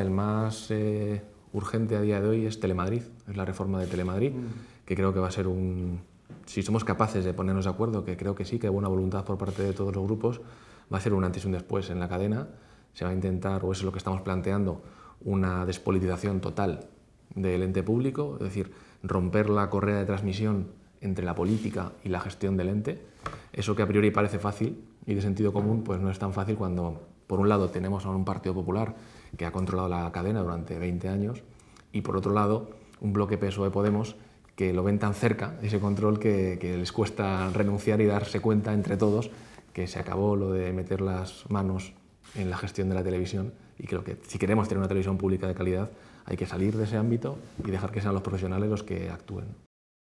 el más eh, urgente a día de hoy es Telemadrid, es la reforma de Telemadrid, mm. que creo que va a ser un... Si somos capaces de ponernos de acuerdo, que creo que sí, que hay buena voluntad por parte de todos los grupos, va a ser un antes y un después en la cadena. Se va a intentar, o eso es lo que estamos planteando, una despolitización total del ente público, es decir, romper la correa de transmisión entre la política y la gestión del ente. Eso que a priori parece fácil y de sentido común, pues no es tan fácil cuando por un lado tenemos a un Partido Popular que ha controlado la cadena durante 20 años y por otro lado un bloque PSOE-Podemos que lo ven tan cerca, ese control que, que, les cuesta renunciar y darse cuenta entre todos que se acabó lo de meter las manos en la gestión de la televisión y creo que si queremos tener una televisión pública de calidad hay que salir de ese ámbito y dejar que sean los profesionales los que actúen.